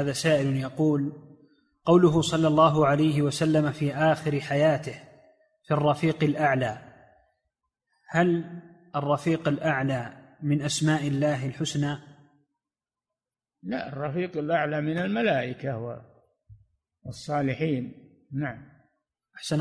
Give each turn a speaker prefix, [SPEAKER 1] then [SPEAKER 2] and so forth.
[SPEAKER 1] هذا سائل يقول قوله صلى الله عليه وسلم في آخر حياته في الرفيق الأعلى هل الرفيق الأعلى من أسماء الله الحسنى؟
[SPEAKER 2] لا الرفيق الأعلى من الملائكة والصالحين نعم أحسن